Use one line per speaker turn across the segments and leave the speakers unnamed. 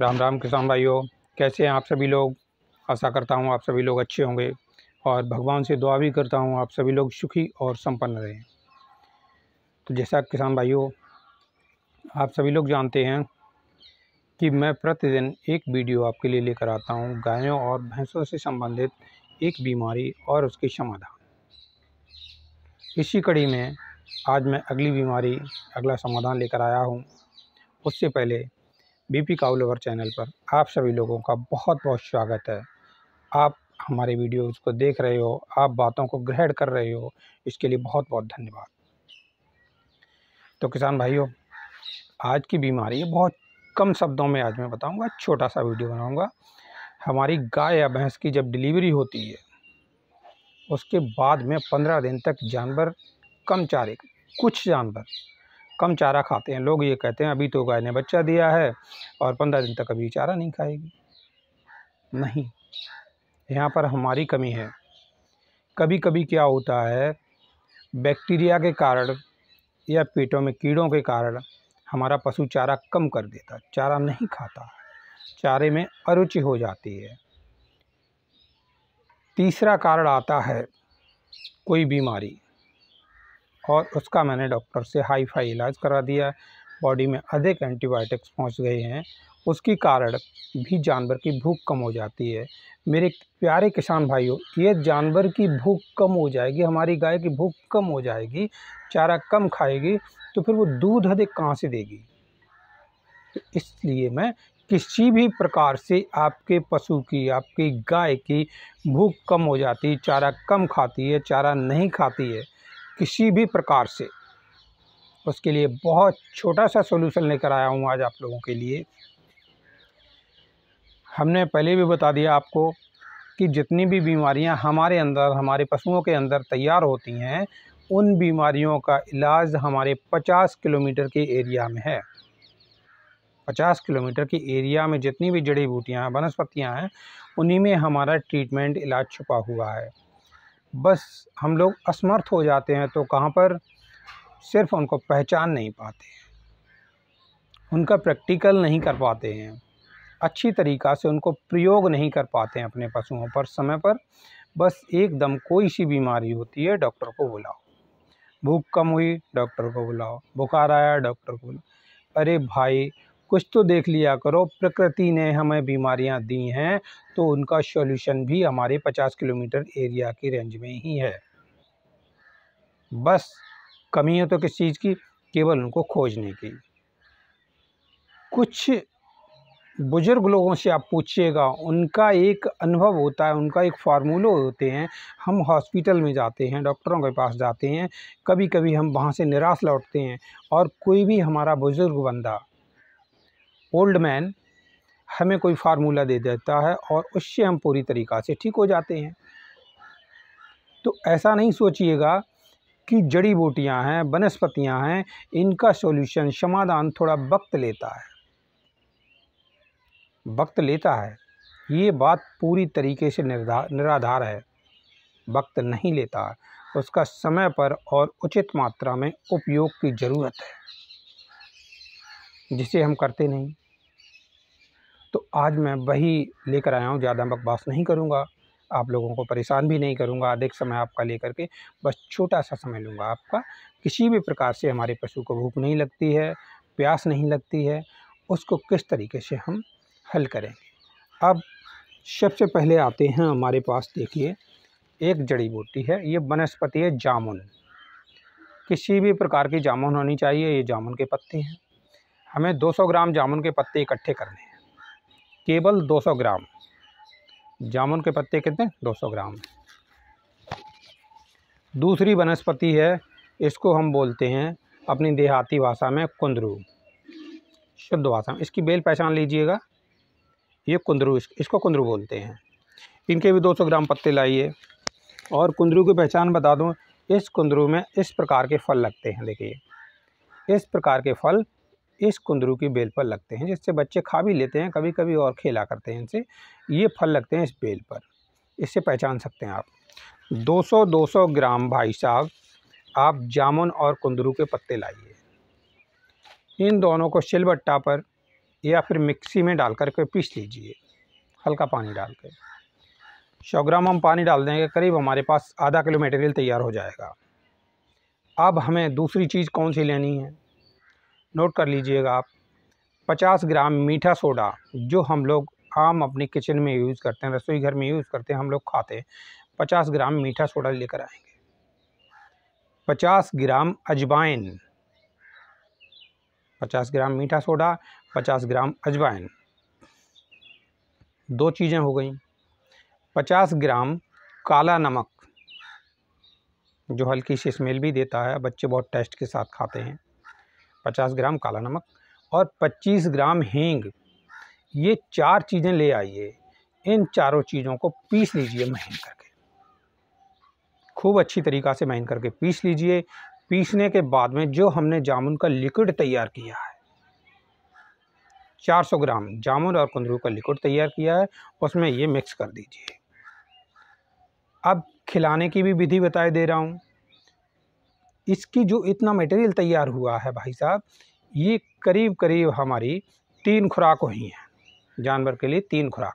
राम राम किसान भाइयों कैसे हैं आप सभी लोग आशा करता हूं आप सभी लोग अच्छे होंगे और भगवान से दुआ भी करता हूं आप सभी लोग सुखी और संपन्न रहें तो जैसा किसान भाइयों आप सभी लोग जानते हैं कि मैं प्रतिदिन एक वीडियो आपके लिए लेकर आता हूं गायों और भैंसों से संबंधित एक बीमारी और उसके समाधान इसी कड़ी में आज मैं अगली बीमारी अगला समाधान लेकर आया हूँ उससे पहले बीपी काउलवर चैनल पर आप सभी लोगों का बहुत बहुत स्वागत है आप हमारे वीडियोस को देख रहे हो आप बातों को ग्रहण कर रहे हो इसके लिए बहुत बहुत धन्यवाद तो किसान भाइयों आज की बीमारी बहुत कम शब्दों में आज मैं बताऊंगा छोटा सा वीडियो बनाऊंगा हमारी गाय या भैंस की जब डिलीवरी होती है उसके बाद में पंद्रह दिन तक जानवर कम चारे कुछ जानवर कम चारा खाते हैं लोग ये कहते हैं अभी तो गाय ने बच्चा दिया है और पंद्रह दिन तक अभी चारा नहीं खाएगी नहीं यहाँ पर हमारी कमी है कभी कभी क्या होता है बैक्टीरिया के कारण या पेटों में कीड़ों के कारण हमारा पशु चारा कम कर देता चारा नहीं खाता चारे में अरुचि हो जाती है तीसरा कारण आता है कोई बीमारी और उसका मैंने डॉक्टर से हाई फाई इलाज करा दिया बॉडी में अधिक एंटीबायोटिक्स पहुंच गए हैं उसके कारण भी जानवर की भूख कम हो जाती है मेरे प्यारे किसान भाइयों ये जानवर की भूख कम हो जाएगी हमारी गाय की भूख कम हो जाएगी चारा कम खाएगी तो फिर वो दूध अधिक कहाँ से देगी तो इसलिए मैं किसी भी प्रकार से आपके पशु की आपकी गाय की भूख कम हो जाती चारा कम खाती है चारा नहीं खाती है किसी भी प्रकार से उसके लिए बहुत छोटा सा सोल्यूशन लेकर आया हूँ आज आप लोगों के लिए हमने पहले भी बता दिया आपको कि जितनी भी बीमारियां हमारे अंदर हमारे पशुओं के अंदर तैयार होती हैं उन बीमारियों का इलाज हमारे 50 किलोमीटर के एरिया में है 50 किलोमीटर के एरिया में जितनी भी जड़ी बूटियाँ हैं वनस्पतियाँ हैं उन्हीं में हमारा ट्रीटमेंट इलाज छुपा हुआ है बस हम लोग असमर्थ हो जाते हैं तो कहाँ पर सिर्फ उनको पहचान नहीं पाते हैं उनका प्रैक्टिकल नहीं कर पाते हैं अच्छी तरीक़ा से उनको प्रयोग नहीं कर पाते हैं अपने पशुओं पर समय पर बस एकदम कोई सी बीमारी होती है डॉक्टर को बुलाओ भूख कम हुई डॉक्टर को बुलाओ बुखार आया डॉक्टर को बुलाओ अरे भाई कुछ तो देख लिया करो प्रकृति ने हमें बीमारियां दी हैं तो उनका सॉल्यूशन भी हमारे 50 किलोमीटर एरिया की रेंज में ही है बस कमी है तो किस चीज़ की केवल उनको खोजने की कुछ बुज़ुर्ग लोगों से आप पूछिएगा उनका एक अनुभव होता है उनका एक फार्मूलो होते हैं हम हॉस्पिटल में जाते हैं डॉक्टरों के पास जाते हैं कभी कभी हम वहाँ से निराश लौटते हैं और कोई भी हमारा बुज़ुर्ग बंदा ओल्ड मैन हमें कोई फार्मूला दे देता है और उससे हम पूरी तरीक़ा से ठीक हो जाते हैं तो ऐसा नहीं सोचिएगा कि जड़ी बूटियां हैं वनस्पतियां हैं इनका सॉल्यूशन समाधान थोड़ा वक्त लेता है वक्त लेता है ये बात पूरी तरीके से निराधार है वक्त नहीं लेता उसका समय पर और उचित मात्रा में उपयोग की ज़रूरत है जिसे हम करते नहीं तो आज मैं वही लेकर आया हूँ ज़्यादा बकवास नहीं करूँगा आप लोगों को परेशान भी नहीं करूँगा अधिक समय आपका लेकर के बस छोटा सा समय लूँगा आपका किसी भी प्रकार से हमारे पशु को भूख नहीं लगती है प्यास नहीं लगती है उसको किस तरीके से हम हल करेंगे अब सबसे पहले आते हैं हमारे पास देखिए एक जड़ी बूटी है ये वनस्पति है जामुन किसी भी प्रकार की जामुन होनी चाहिए ये जामुन के पत्ते हैं हमें 200 ग्राम जामुन के पत्ते इकट्ठे करने हैं केवल 200 ग्राम जामुन के पत्ते कितने 200 ग्राम दूसरी वनस्पति है इसको हम बोलते हैं अपनी देहाती भाषा में कुंदरू शुद्ध भाषा में इसकी बेल पहचान लीजिएगा ये कुंदरू इसको कुंदरू बोलते हैं इनके भी 200 ग्राम पत्ते लाइए और कुंदरू की पहचान बता दूँ इस कुंदरू में इस प्रकार के फल लगते हैं देखिए इस प्रकार के फल इस कुंदरू की बेल पर लगते हैं जिससे बच्चे खा भी लेते हैं कभी कभी और खेला करते हैं इनसे ये फल लगते हैं इस बेल पर इससे पहचान सकते हैं आप 200 200 ग्राम भाई साहब आप जामुन और कुंदरू के पत्ते लाइए इन दोनों को शिलबट्टा पर या फिर मिक्सी में डाल कर के पीस लीजिए हल्का पानी डाल के सौ ग्राम हम पानी डाल देंगे करीब हमारे पास आधा किलो मटेरियल तैयार हो जाएगा अब हमें दूसरी चीज़ कौन सी लेनी है नोट कर लीजिएगा आप पचास ग्राम मीठा सोडा जो हम लोग आम अपने किचन में यूज़ करते हैं रसोई घर में यूज़ करते हैं हम लोग खाते हैं पचास ग्राम मीठा सोडा लेकर आएंगे पचास ग्राम अजवाइन पचास ग्राम मीठा सोडा पचास ग्राम अजवाइन दो चीज़ें हो गई पचास ग्राम काला नमक जो हल्की सी स्मेल भी देता है बच्चे बहुत टेस्ट के साथ खाते हैं पचास ग्राम काला नमक और पच्चीस ग्राम हींग ये चार चीज़ें ले आइए इन चारों चीज़ों को पीस लीजिए महीन करके खूब अच्छी तरीक़ा से महीन करके पीस लीजिए पीसने के बाद में जो हमने जामुन का लिक्विड तैयार किया है 400 ग्राम जामुन और कुंदरू का लिक्विड तैयार किया है उसमें ये मिक्स कर दीजिए अब खिलाने की भी विधि बताए दे रहा हूँ इसकी जो इतना मटेरियल तैयार हुआ है भाई साहब ये करीब करीब हमारी तीन खुराक हुई हैं जानवर के लिए तीन खुराक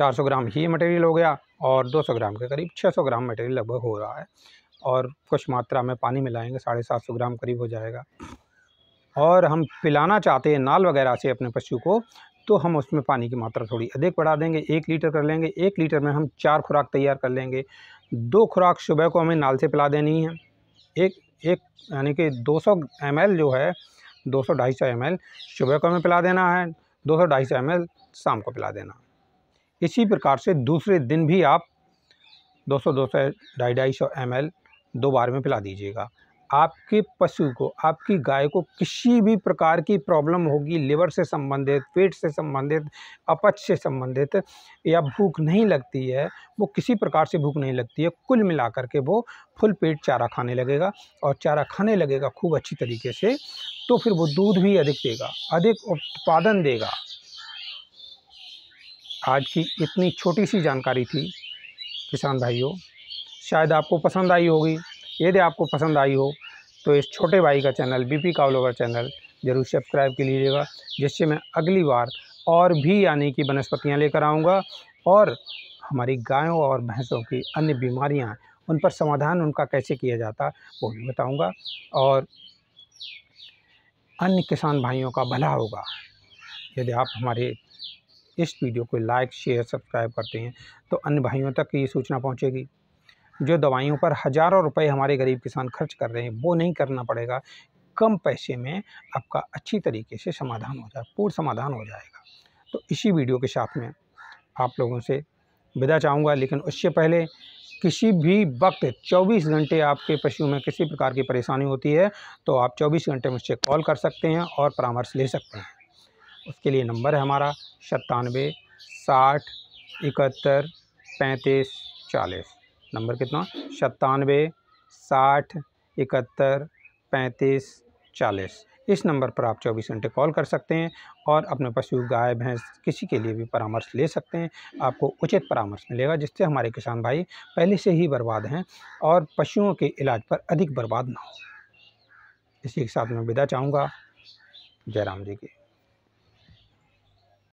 400 ग्राम ही मटेरियल हो गया और 200 ग्राम के करीब 600 ग्राम मटेरियल लगभग हो रहा है और कुछ मात्रा में पानी मिलाएंगे साढ़े सात सौ ग्राम करीब हो जाएगा और हम पिलाना चाहते हैं नाल वगैरह से अपने पशु को तो हम उसमें पानी की मात्रा थोड़ी अधिक बढ़ा देंगे एक लीटर कर लेंगे एक लीटर में हम चार खुराक तैयार कर लेंगे दो खुराक सुबह को हमें नाल से पिला देनी है एक एक यानी कि 200 सौ जो है दो सौ ढाई सौ एम सुबह को हमें पिला देना है दो सौ ढाई सौ एम शाम को पिला देना इसी प्रकार से दूसरे दिन भी आप 200 200 ढाई ढाई सौ एम दो बार में पिला दीजिएगा आपके पशु को आपकी गाय को किसी भी प्रकार की प्रॉब्लम होगी लिवर से संबंधित पेट से संबंधित अपच से संबंधित या भूख नहीं लगती है वो किसी प्रकार से भूख नहीं लगती है कुल मिला के वो फुल पेट चारा खाने लगेगा और चारा खाने लगेगा खूब अच्छी तरीके से तो फिर वो दूध भी अधिक देगा अधिक उत्पादन देगा आज की इतनी छोटी सी जानकारी थी किसान भाइयों शायद आपको पसंद आई होगी यदि आपको पसंद आई हो तो इस छोटे भाई का चैनल बीपी कावलोकर चैनल ज़रूर सब्सक्राइब कर लीजिएगा जिससे मैं अगली बार और भी यानी कि वनस्पतियाँ लेकर आऊँगा और हमारी गायों और भैंसों की अन्य बीमारियाँ उन पर समाधान उनका कैसे किया जाता वो भी बताऊँगा और अन्य किसान भाइयों का भला होगा यदि आप हमारे इस वीडियो को लाइक शेयर सब्सक्राइब करते हैं तो अन्य भाइयों तक ये सूचना पहुँचेगी जो दवाइयों पर हज़ारों रुपए हमारे गरीब किसान खर्च कर रहे हैं वो नहीं करना पड़ेगा कम पैसे में आपका अच्छी तरीके से समाधान हो जाए पूर्ण समाधान हो जाएगा तो इसी वीडियो के साथ में आप लोगों से विदा चाहूँगा लेकिन उससे पहले किसी भी वक्त 24 घंटे आपके पशु में किसी प्रकार की परेशानी होती है तो आप 24 घंटे मुझसे कॉल कर सकते हैं और परामर्श ले सकते हैं उसके लिए नंबर है हमारा सत्तानवे साठ इकहत्तर पैंतीस चालीस नंबर कितना सत्तानवे साठ इकहत्तर पैंतीस चालीस इस नंबर पर आप चौबीस घंटे कॉल कर सकते हैं और अपने पशु गाय भैंस किसी के लिए भी परामर्श ले सकते हैं आपको उचित परामर्श मिलेगा जिससे हमारे किसान भाई पहले से ही बर्बाद हैं और पशुओं के इलाज पर अधिक बर्बाद ना हो इसी के साथ मैं विदा चाहूँगा जयराम जी की